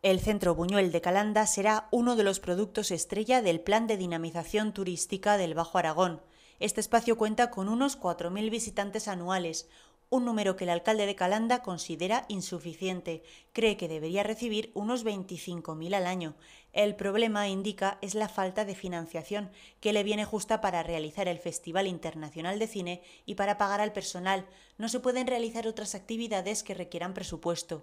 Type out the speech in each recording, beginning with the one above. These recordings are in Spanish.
El Centro Buñuel de Calanda será uno de los productos estrella del Plan de Dinamización Turística del Bajo Aragón. Este espacio cuenta con unos 4.000 visitantes anuales, un número que el alcalde de Calanda considera insuficiente. Cree que debería recibir unos 25.000 al año. El problema, indica, es la falta de financiación, que le viene justa para realizar el Festival Internacional de Cine y para pagar al personal. No se pueden realizar otras actividades que requieran presupuesto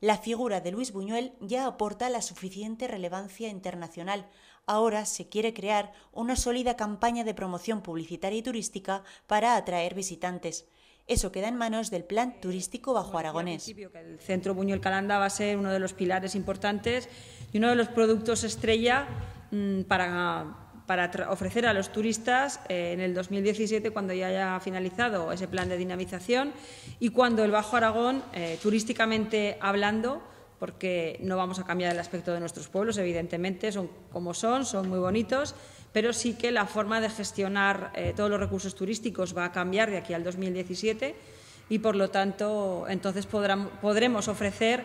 la figura de Luis Buñuel ya aporta la suficiente relevancia internacional. Ahora se quiere crear una sólida campaña de promoción publicitaria y turística para atraer visitantes. Eso queda en manos del Plan Turístico Bajo Aragonés. El Centro Buñuel Calanda va a ser uno de los pilares importantes y uno de los productos estrella mm, para para ofrecer a los turistas eh, en el 2017, cuando ya haya finalizado ese plan de dinamización y cuando el Bajo Aragón, eh, turísticamente hablando, porque no vamos a cambiar el aspecto de nuestros pueblos, evidentemente, son como son, son muy bonitos, pero sí que la forma de gestionar eh, todos los recursos turísticos va a cambiar de aquí al 2017 y, por lo tanto, entonces podremos ofrecer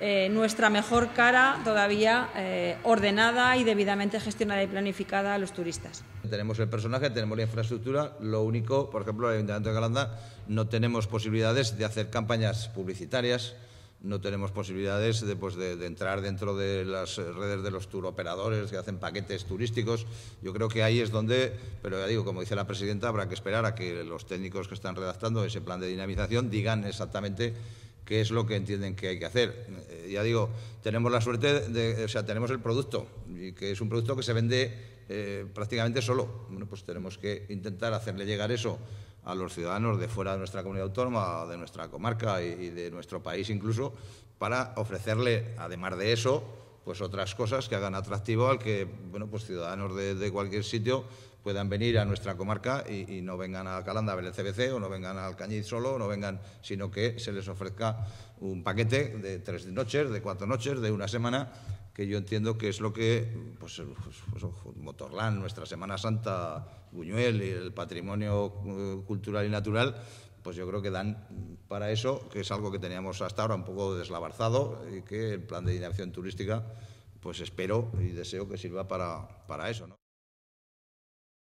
eh, nuestra mejor cara todavía eh, ordenada y debidamente gestionada y planificada a los turistas. Tenemos el personaje, tenemos la infraestructura, lo único, por ejemplo, el Ayuntamiento de Galanda no tenemos posibilidades de hacer campañas publicitarias, no tenemos posibilidades de, pues, de, de, entrar dentro de las redes de los turoperadores que hacen paquetes turísticos. Yo creo que ahí es donde, pero ya digo, como dice la presidenta, habrá que esperar a que los técnicos que están redactando ese plan de dinamización digan exactamente qué es lo que entienden que hay que hacer. Eh, ya digo, tenemos la suerte de, o sea, tenemos el producto, y que es un producto que se vende eh, prácticamente solo. Bueno, pues tenemos que intentar hacerle llegar eso a los ciudadanos de fuera de nuestra comunidad autónoma, de nuestra comarca y de nuestro país incluso, para ofrecerle, además de eso, pues otras cosas que hagan atractivo al que bueno, pues ciudadanos de, cualquier sitio puedan venir a nuestra comarca y, no vengan a Calanda a ver el CBC o no vengan al Cañiz solo, no vengan, sino que se les ofrezca un paquete de tres noches, de cuatro noches, de una semana, que yo entiendo que es lo que pues, pues, pues Motorland, nuestra Semana Santa, Buñuel y el patrimonio eh, cultural y natural pues yo creo que dan para eso, que es algo que teníamos hasta ahora un poco deslavarzado y que el plan de dinamización turística, pues espero y deseo que sirva para, para eso. ¿no?